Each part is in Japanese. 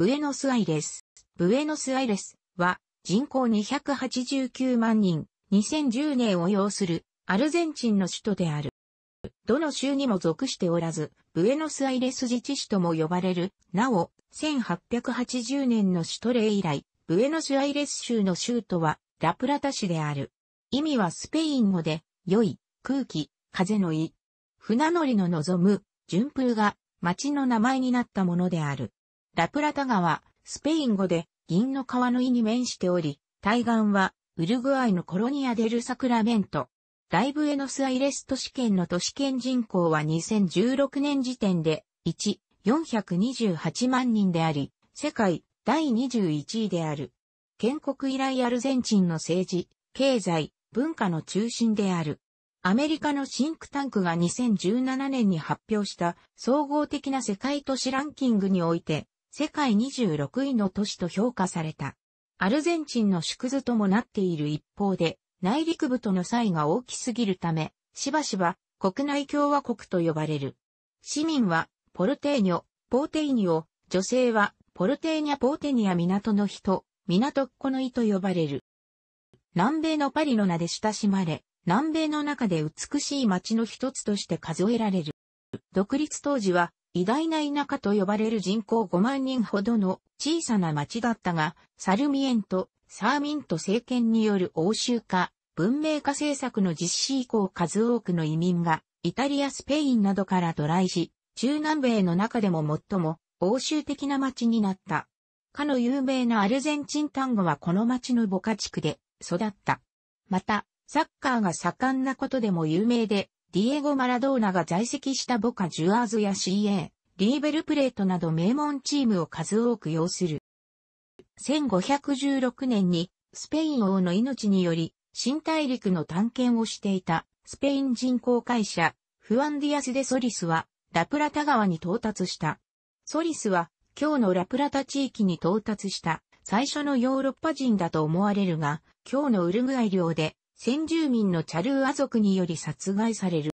ブエノスアイレス。ブエノスアイレスは人口289万人、2010年を要するアルゼンチンの首都である。どの州にも属しておらず、ブエノスアイレス自治市とも呼ばれる。なお、1880年の首都令以来、ブエノスアイレス州の州都はラプラタ市である。意味はスペイン語で、良い、空気、風の意。船乗りの望む、順風が街の名前になったものである。ラプラタ川、スペイン語で銀の川の意に面しており、対岸はウルグアイのコロニアデルサクラメント。イブエノスアイレス都市圏の都市圏人口は2016年時点で1,428万人であり、世界第21位である。建国以来アルゼンチンの政治、経済、文化の中心である。アメリカのシンクタンクが2017年に発表した総合的な世界都市ランキングにおいて、世界26位の都市と評価された。アルゼンチンの縮図ともなっている一方で、内陸部との差異が大きすぎるため、しばしば国内共和国と呼ばれる。市民はポルテーニョ、ポーテイニョ、女性はポルテーニャ・ポーテニア港の人、港っ子の意と呼ばれる。南米のパリの名で親しまれ、南米の中で美しい街の一つとして数えられる。独立当時は偉大な田舎と呼ばれる人口5万人ほどの小さな町だったが、サルミエント、サーミント政権による欧州化、文明化政策の実施以降数多くの移民が、イタリア、スペインなどから渡来し、中南米の中でも最も欧州的な町になった。かの有名なアルゼンチン単語はこの町の母家地区で育った。また、サッカーが盛んなことでも有名で、ディエゴ・マラドーナが在籍したボカ・ジュアーズや CA、リーベルプレートなど名門チームを数多く要する。1516年にスペイン王の命により新大陸の探検をしていたスペイン人航海者フアンディアス・デ・ソリスはラプラタ川に到達した。ソリスは今日のラプラタ地域に到達した最初のヨーロッパ人だと思われるが、今日のウルグアイ領で先住民のチャルーア族により殺害される。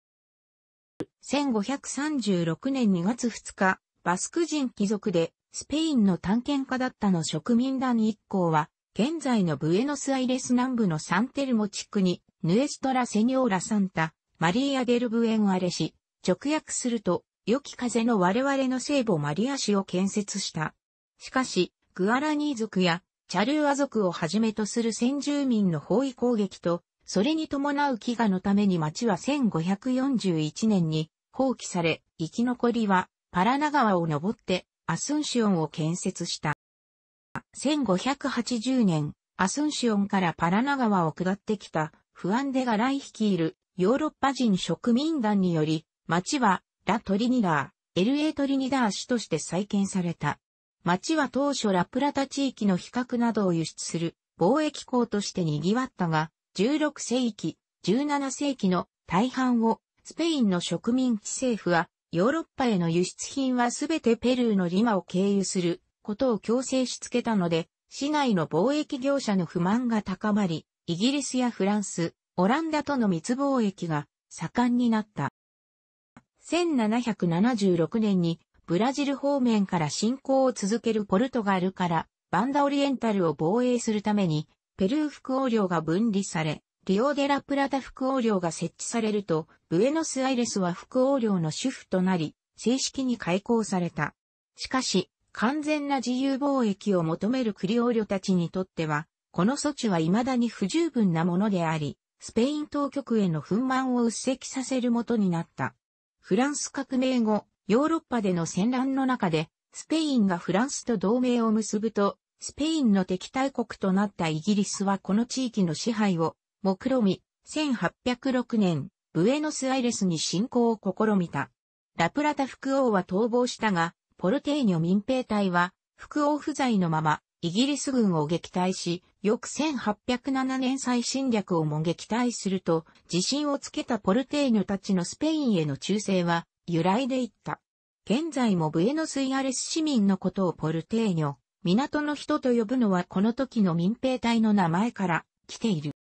1536年2月2日、バスク人貴族で、スペインの探検家だったの植民団一行は、現在のブエノスアイレス南部のサンテルモ地区に、ヌエストラ・セニョーラ・サンタ、マリーア・デル・ブエン・アレシ、直訳すると、良き風の我々の聖母マリア氏を建設した。しかし、グアラニー族やチャルーア族をはじめとする先住民の包囲攻撃とそれに伴う飢餓のために町は1541年に放棄され、生き残りはパラナ川を登ってアスンシオンを建設した。1580年、アスンシオンからパラナ川を下ってきたフアンデガライ率いるヨーロッパ人植民団により、町はラ・トリニダー、LA トリニダー市として再建された。町は当初ラプラタ地域の比較などを輸出する貿易港として賑わったが、16世紀、17世紀の大半をスペインの植民地政府はヨーロッパへの輸出品はすべてペルーのリマを経由することを強制しつけたので、市内の貿易業者の不満が高まり、イギリスやフランス、オランダとの密貿易が盛んになった。1776年にブラジル方面から侵攻を続けるポルトガルからバンダオリエンタルを防衛するためにペルー副王領が分離され、リオデラプラタ副王領が設置されると、ブエノスアイレスは副王領の主婦となり、正式に開港された。しかし、完全な自由貿易を求めるクリオーリョたちにとっては、この措置は未だに不十分なものであり、スペイン当局への憤満を鬱積させるもとになった。フランス革命後、ヨーロッパでの戦乱の中で、スペインがフランスと同盟を結ぶと、スペインの敵対国となったイギリスはこの地域の支配を目論み、1806年、ブエノスアイレスに侵攻を試みた。ラプラタ副王は逃亡したが、ポルテーニョ民兵隊は、副王不在のまま、イギリス軍を撃退し、翌1807年再侵略をも撃退すると、自信をつけたポルテーニョたちのスペインへの忠誠は、揺らいでいった。現在もブエノスイアレス市民のことをポルテーニョ、港の人と呼ぶのはこの時の民兵隊の名前から来ている。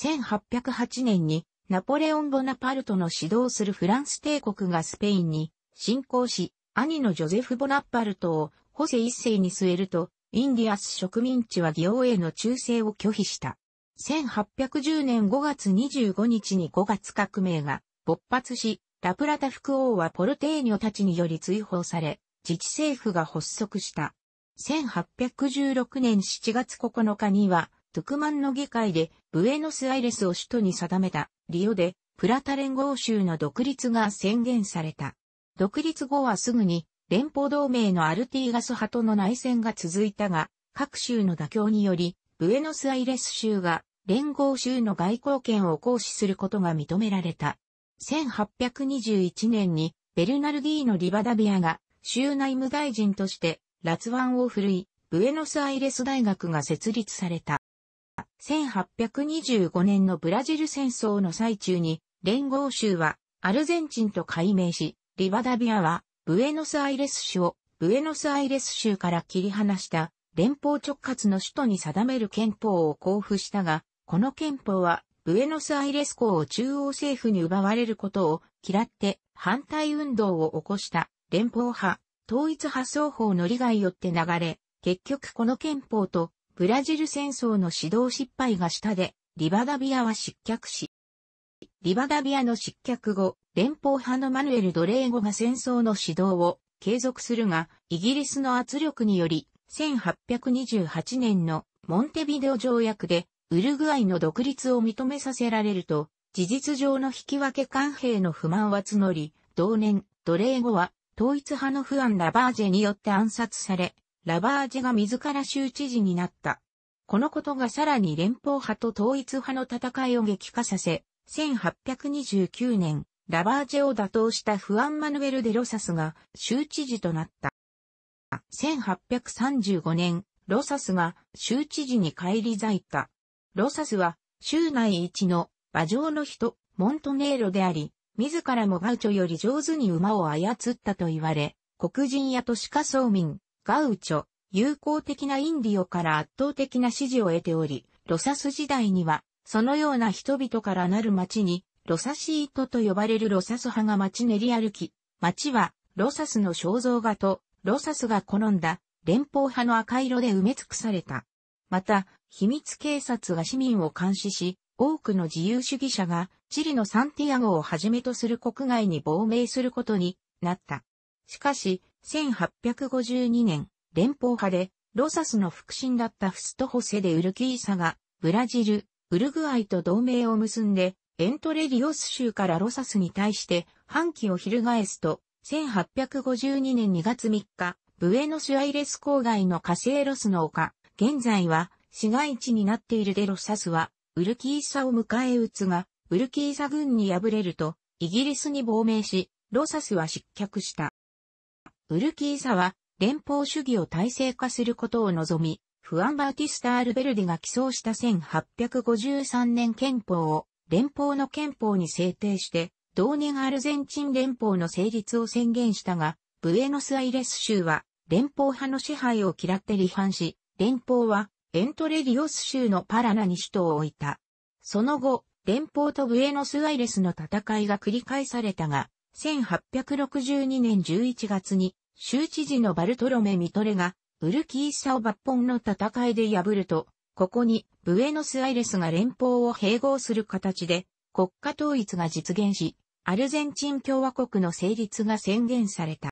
1808年にナポレオン・ボナパルトの指導するフランス帝国がスペインに侵攻し、兄のジョゼフ・ボナパルトをホセ一世に据えると、インディアス植民地は王への忠誠を拒否した。1810年5月25日に5月革命が勃発し、ラプラタ副王はポルテーニョたちにより追放され、自治政府が発足した。1816年7月9日には、トゥクマンの議会でブエノスアイレスを首都に定めたリオでプラタ連合州の独立が宣言された。独立後はすぐに連邦同盟のアルティーガス派との内戦が続いたが、各州の妥協により、ブエノスアイレス州が連合州の外交権を行使することが認められた。1821年にベルナルディーノ・リバダビアが州内務大臣としてラツワンを振るい、ブエノスアイレス大学が設立された。1825年のブラジル戦争の最中に、連合州はアルゼンチンと改名し、リバダビアはブエノスアイレス州をブエノスアイレス州から切り離した連邦直轄の首都に定める憲法を交付したが、この憲法はブエノスアイレス港を中央政府に奪われることを嫌って反対運動を起こした連邦派統一派双方の利害よって流れ、結局この憲法とブラジル戦争の指導失敗が下で、リバダビアは失脚し、リバダビアの失脚後、連邦派のマヌエル・ドレーゴが戦争の指導を継続するが、イギリスの圧力により、1828年のモンテビデオ条約で、ウルグアイの独立を認めさせられると、事実上の引き分け官兵の不満は募り、同年、奴隷後は統一派のフアン・ラバージェによって暗殺され、ラバージェが自ら州知事になった。このことがさらに連邦派と統一派の戦いを激化させ、1829年、ラバージェを打倒したフアン・マヌエル・デ・ロサスが州知事となった。1835年、ロサスが州知事に返り咲いた。ロサスは州内一の馬上の人、モントネーロであり、自らもガウチョより上手に馬を操ったと言われ、黒人や都市化層民、ガウチョ、友好的なインディオから圧倒的な支持を得ており、ロサス時代には、そのような人々からなる町に、ロサシートと呼ばれるロサス派が街練り歩き、街は、ロサスの肖像画と、ロサスが好んだ、連邦派の赤色で埋め尽くされた。また、秘密警察が市民を監視し、多くの自由主義者がチリのサンティアゴをはじめとする国外に亡命することになった。しかし、1852年、連邦派でロサスの腹心だったフストホセでウルキーサがブラジル、ウルグアイと同盟を結んでエントレリオス州からロサスに対して反旗を翻すと、1852年2月3日、ブエノスアイレス郊外のカセーロスの丘、現在は市街地になっているデロサスはウルキーサを迎え撃つが、ウルキーサ軍に敗れると、イギリスに亡命し、ロサスは失脚した。ウルキーサは、連邦主義を体制化することを望み、フアン・バーティスタ・アルベルディが起草した1853年憲法を連邦の憲法に制定して、同年アルゼンチン連邦の成立を宣言したが、ブエノスアイレス州は連邦派の支配を嫌って離反し、連邦はエントレリオス州のパラナに首都を置いた。その後、連邦とブエノスアイレスの戦いが繰り返されたが、1862年11月に、州知事のバルトロメ・ミトレが、ウルキーサを抜本の戦いで破ると、ここにブエノスアイレスが連邦を併合する形で国家統一が実現し、アルゼンチン共和国の成立が宣言された。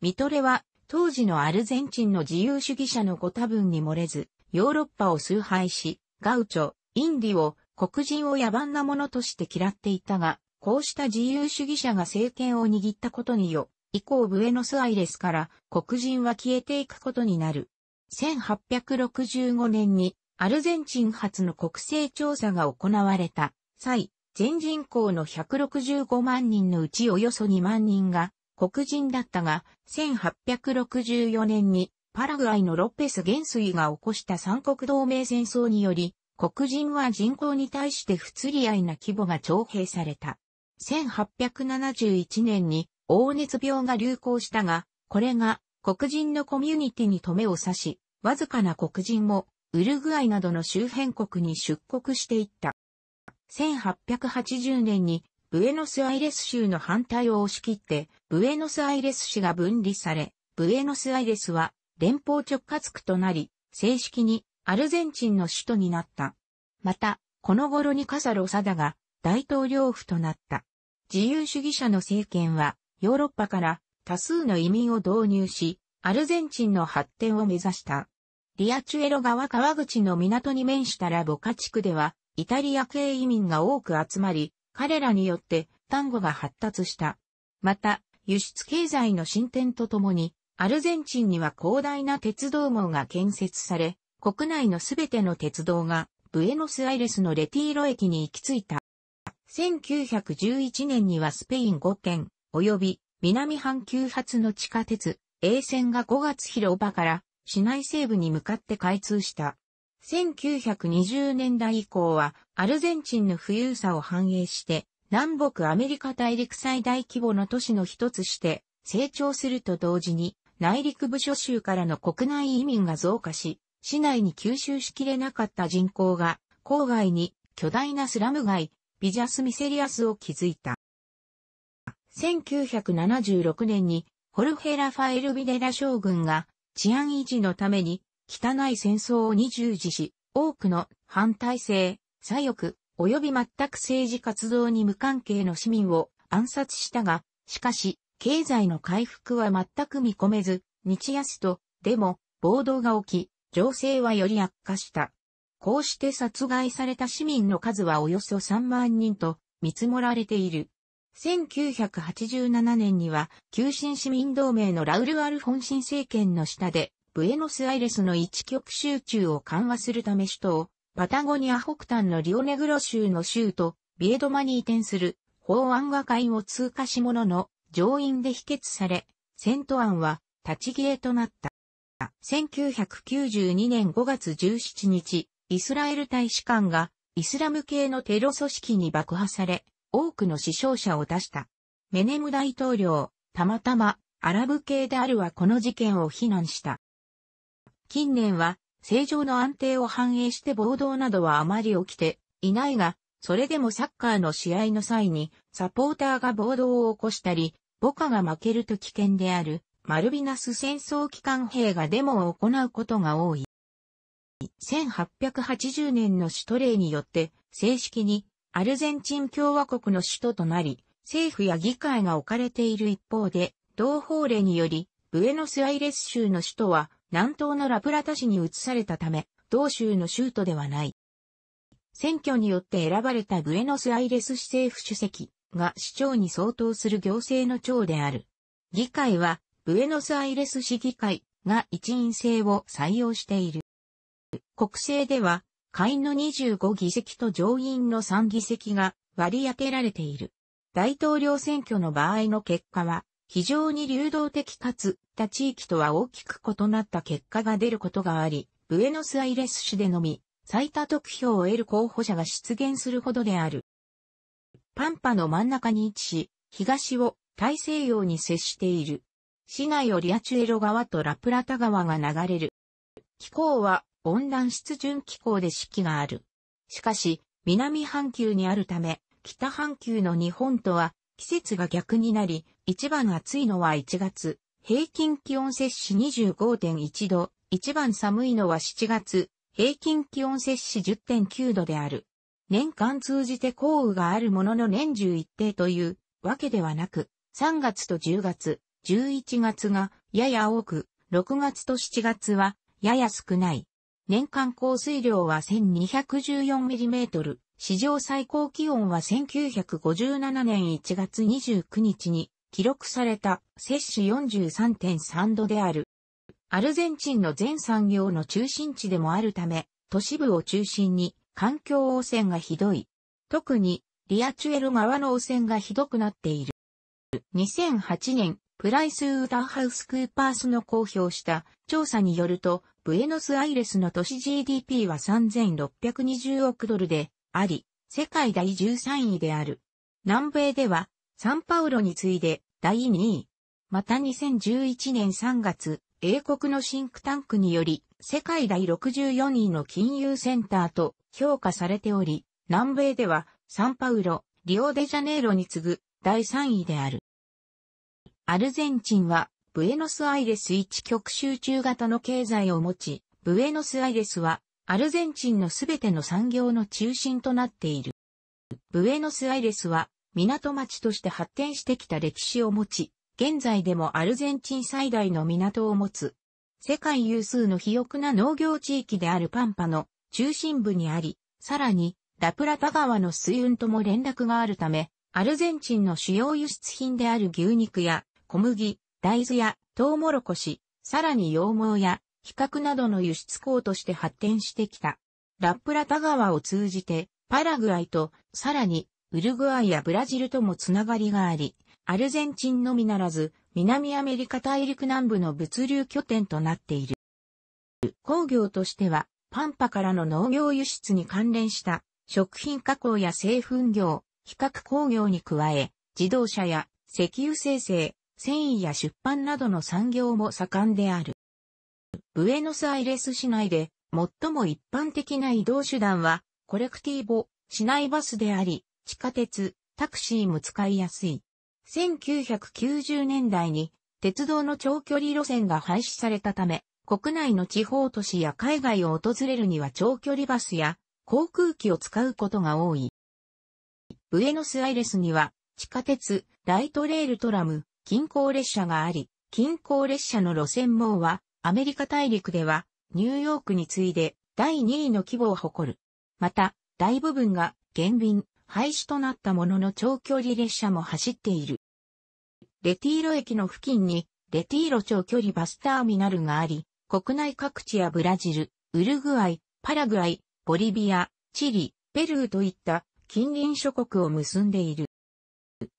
ミトレは当時のアルゼンチンの自由主義者のご多分に漏れず、ヨーロッパを崇拝し、ガウチョ、インディを黒人を野蛮なものとして嫌っていたが、こうした自由主義者が政権を握ったことによ、以降ブエノスアイレスから黒人は消えていくことになる。1865年にアルゼンチン初の国勢調査が行われた際、全人口の165万人のうちおよそ2万人が黒人だったが、1864年にパラグアイのロッペス元帥が起こした三国同盟戦争により、黒人は人口に対して不釣り合いな規模が徴兵された。1871年に黄熱病が流行したが、これが黒人のコミュニティに止めを刺し、わずかな黒人もウルグアイなどの周辺国に出国していった。1880年にブエノスアイレス州の反対を押し切って、ブエノスアイレス市が分離され、ブエノスアイレスは連邦直轄区となり、正式にアルゼンチンの首都になった。また、この頃にカサロ・サダが大統領府となった。自由主義者の政権はヨーロッパから多数の移民を導入し、アルゼンチンの発展を目指した。リアチュエロ川川口の港に面したラボカ地区では、イタリア系移民が多く集まり、彼らによって単語が発達した。また、輸出経済の進展とともに、アルゼンチンには広大な鉄道網が建設され、国内のすべての鉄道がブエノスアイレスのレティーロ駅に行き着いた。1911年にはスペイン5県、及び南半球発の地下鉄、A 線が5月広場から市内西部に向かって開通した。1920年代以降はアルゼンチンの富裕さを反映して南北アメリカ大陸最大規模の都市の一つして成長すると同時に内陸部諸州からの国内移民が増加し、市内に吸収しきれなかった人口が、郊外に巨大なスラム街、ビジャス・ミセリアスを築いた。1976年に、ホルヘラ・ファエル・ビデラ将軍が治安維持のために汚い戦争を二重時し、多くの反体制、左翼、及び全く政治活動に無関係の市民を暗殺したが、しかし、経済の回復は全く見込めず、日安と、でも、暴動が起き、情勢はより悪化した。こうして殺害された市民の数はおよそ3万人と見積もられている。1987年には、旧新市民同盟のラウル・アルフォン新政権の下で、ブエノスアイレスの一極集中を緩和するため首都パタゴニア北端のリオネグロ州の州都、ビエドマに移転する法案が会を通過しものの、上院で否決され、セント案は立ち消えとなった。1992年5月17日、イスラエル大使館がイスラム系のテロ組織に爆破され、多くの死傷者を出した。メネム大統領、たまたまアラブ系であるはこの事件を非難した。近年は、正常の安定を反映して暴動などはあまり起きていないが、それでもサッカーの試合の際に、サポーターが暴動を起こしたり、母家が負けると危険である、マルビナス戦争機関兵がデモを行うことが多い。1880年の首都例によって、正式にアルゼンチン共和国の首都となり、政府や議会が置かれている一方で、同法令により、ブエノスアイレス州の首都は、南東のラプラタ市に移されたため、同州の州都ではない。選挙によって選ばれたブエノスアイレス市政府主席が市長に相当する行政の長である。議会は、ブエノスアイレス市議会が一員制を採用している。国政では、下院の25議席と上院の3議席が割り当てられている。大統領選挙の場合の結果は、非常に流動的かつ、他地域とは大きく異なった結果が出ることがあり、ブエノスアイレス市でのみ、最多得票を得る候補者が出現するほどである。パンパの真ん中に位置し、東を大西洋に接している。市内をリアチュエロ川とラプラタ川が流れる。気候は温暖湿潤気候で四季がある。しかし、南半球にあるため、北半球の日本とは季節が逆になり、一番暑いのは1月、平均気温摂氏25.1度、一番寒いのは7月、平均気温摂氏10.9度である。年間通じて降雨があるものの年中一定というわけではなく、3月と10月、11月がやや多く、6月と7月はやや少ない。年間降水量は 1214mm、史上最高気温は1957年1月29日に記録された摂氏43.3度である。アルゼンチンの全産業の中心地でもあるため、都市部を中心に環境汚染がひどい。特にリアチュエル側の汚染がひどくなっている。2008年、プライス・ウーターハウス・クーパースの公表した調査によると、ブエノスアイレスの都市 GDP は3620億ドルであり、世界第13位である。南米ではサンパウロに次いで第2位。また2011年3月、英国のシンクタンクにより、世界第64位の金融センターと評価されており、南米ではサンパウロ、リオデジャネイロに次ぐ第3位である。アルゼンチンはブエノスアイレス一極集中型の経済を持ち、ブエノスアイレスはアルゼンチンのすべての産業の中心となっている。ブエノスアイレスは港町として発展してきた歴史を持ち、現在でもアルゼンチン最大の港を持つ。世界有数の肥沃な農業地域であるパンパの中心部にあり、さらに、ラプラタ川の水運とも連絡があるため、アルゼンチンの主要輸出品である牛肉や小麦、大豆やトウモロコシ、さらに羊毛や比較などの輸出港として発展してきた。ラプラタ川を通じて、パラグアイと、さらに、ウルグアイやブラジルともつながりがあり、アルゼンチンのみならず、南アメリカ大陸南部の物流拠点となっている。工業としては、パンパからの農業輸出に関連した食品加工や製粉業、比較工業に加え、自動車や石油生成、繊維や出版などの産業も盛んである。ブエノスアイレス市内で最も一般的な移動手段はコレクティーボ、市内バスであり、地下鉄、タクシーも使いやすい。1990年代に鉄道の長距離路線が廃止されたため、国内の地方都市や海外を訪れるには長距離バスや航空機を使うことが多い。ブエノスアイレスには地下鉄、ライトレールトラム、近郊列車があり、近郊列車の路線網はアメリカ大陸ではニューヨークに次いで第2位の規模を誇る。また、大部分が減便、廃止となったものの長距離列車も走っている。レティーロ駅の付近に、レティーロ長距離バスターミナルがあり、国内各地やブラジル、ウルグアイ、パラグアイ、ボリビア、チリ、ペルーといった近隣諸国を結んでいる。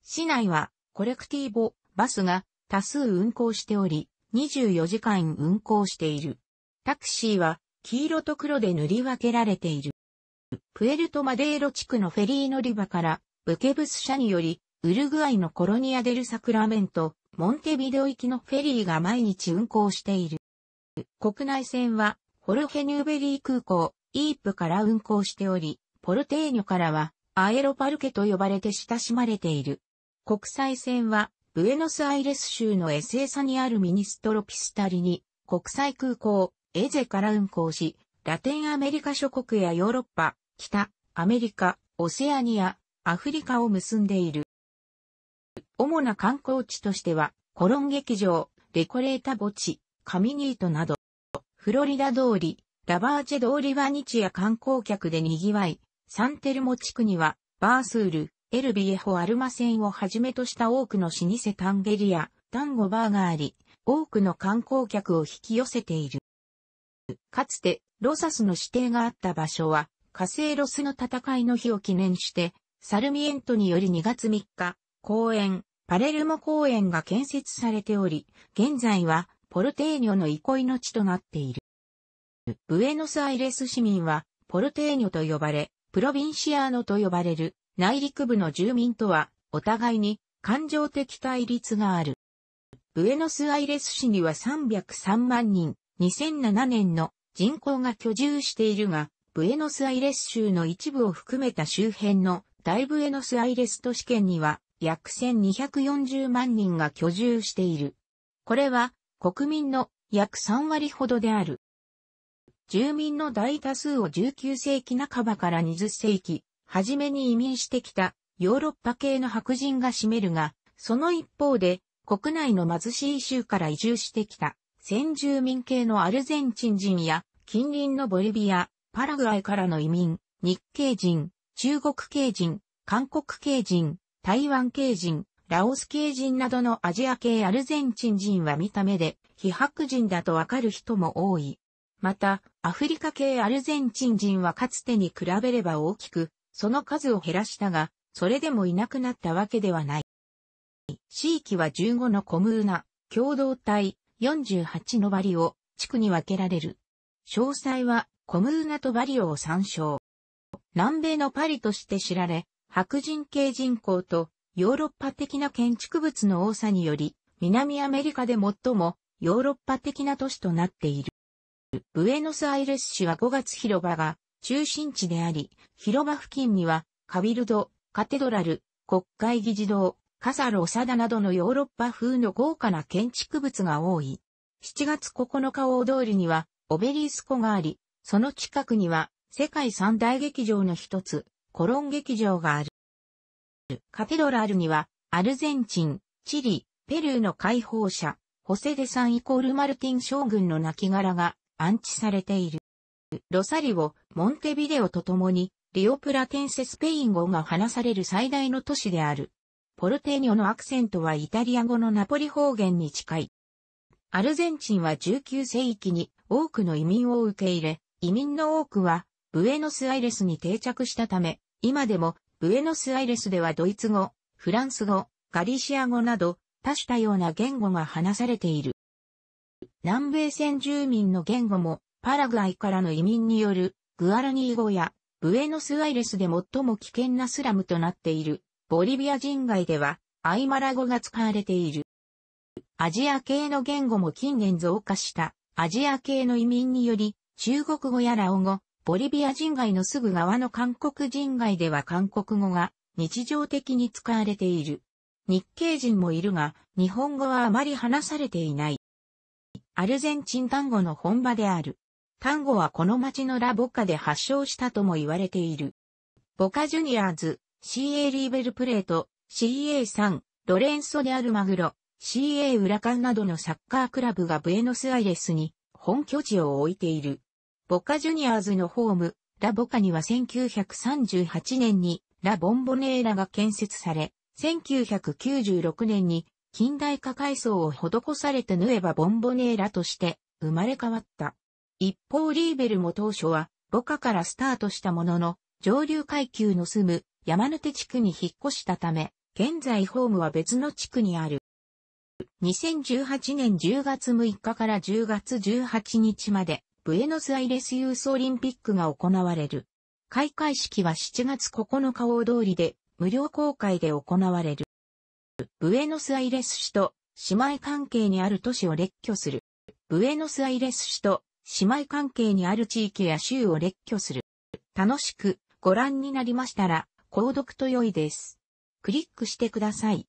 市内はコレクティーボ、バスが多数運行しており、24時間運行している。タクシーは黄色と黒で塗り分けられている。プエルトマデーロ地区のフェリー乗り場からブケブス社によりウルグアイのコロニアデルサクラメント、モンテビデオ行きのフェリーが毎日運航している。国内線は、ホルヘニューベリー空港、イープから運航しており、ポルテーニョからは、アエロパルケと呼ばれて親しまれている。国際線は、ブエノスアイレス州のエセーサにあるミニストロピスタリに、国際空港、エゼから運航し、ラテンアメリカ諸国やヨーロッパ、北、アメリカ、オセアニア、アフリカを結んでいる。主な観光地としては、コロン劇場、デコレータ墓地、カミニートなど、フロリダ通り、ラバーチェ通りは日夜観光客で賑わい、サンテルモ地区には、バースール、エルビエホアルマセをはじめとした多くの老舗タンゲリア、タンゴバーがあり、多くの観光客を引き寄せている。かつて、ロサスの指定があった場所は、火星ロスの戦いの日を記念して、サルミエントにより2月3日、公演、パレルモ公園が建設されており、現在はポルテーニョの憩いの地となっている。ブエノスアイレス市民はポルテーニョと呼ばれ、プロビンシアーノと呼ばれる内陸部の住民とはお互いに感情的対立がある。ブエノスアイレス市には303万人、2007年の人口が居住しているが、ブエノスアイレス州の一部を含めた周辺の大ブエノスアイレス都市圏には約1240万人が居住している。これは国民の約3割ほどである。住民の大多数を19世紀半ばから20世紀、初めに移民してきたヨーロッパ系の白人が占めるが、その一方で国内の貧しい州から移住してきた先住民系のアルゼンチン人や近隣のボリビア、パラグアイからの移民、日系人、中国系人、韓国系人、台湾系人、ラオス系人などのアジア系アルゼンチン人は見た目で、非白人だとわかる人も多い。また、アフリカ系アルゼンチン人はかつてに比べれば大きく、その数を減らしたが、それでもいなくなったわけではない。地域は15のコムーナ、共同体、48のバリオ、地区に分けられる。詳細は、コムーナとバリオを参照。南米のパリとして知られ、白人系人口とヨーロッパ的な建築物の多さにより、南アメリカで最もヨーロッパ的な都市となっている。ブエノスアイレス市は5月広場が中心地であり、広場付近にはカビルド、カテドラル、国会議事堂、カサロ・サダなどのヨーロッパ風の豪華な建築物が多い。7月9日大通りにはオベリースコがあり、その近くには世界三大劇場の一つ、コロン劇場がある。カテドラルには、アルゼンチン、チリ、ペルーの解放者、ホセデサンイコールマルティン将軍の亡骸が安置されている。ロサリオ、モンテビデオと共に、リオプラテンセスペイン語が話される最大の都市である。ポルテーニョのアクセントはイタリア語のナポリ方言に近い。アルゼンチンは19世紀に多くの移民を受け入れ、移民の多くはブエノスアイレスに定着したため、今でも、ブエノスアイレスではドイツ語、フランス語、ガリシア語など、多種多様な言語が話されている。南米先住民の言語も、パラグアイからの移民による、グアラニー語や、ブエノスアイレスで最も危険なスラムとなっている、ボリビア人街では、アイマラ語が使われている。アジア系の言語も近年増加した、アジア系の移民により、中国語やラオ語、ボリビア人街のすぐ側の韓国人街では韓国語が日常的に使われている。日系人もいるが、日本語はあまり話されていない。アルゼンチン単語の本場である。単語はこの町のラボカで発祥したとも言われている。ボカジュニアーズ、CA リーベルプレート、CA3、ロレンソであるマグロ、CA ウラカンなどのサッカークラブがブエノスアイレスに本拠地を置いている。ボカジュニアーズのホーム、ラボカには1938年にラ・ボンボネーラが建設され、1996年に近代化改装を施されてヌエバ・ボンボネーラとして生まれ変わった。一方リーベルも当初はボカからスタートしたものの、上流階級の住む山手地区に引っ越したため、現在ホームは別の地区にある。2018年10月6日から10月18日まで、ブエノスアイレスユースオリンピックが行われる。開会式は7月9日大通りで無料公開で行われる。ブエノスアイレス市と姉妹関係にある都市を列挙する。ブエノスアイレス市と姉妹関係にある地域や州を列挙する。楽しくご覧になりましたら、購読と良いです。クリックしてください。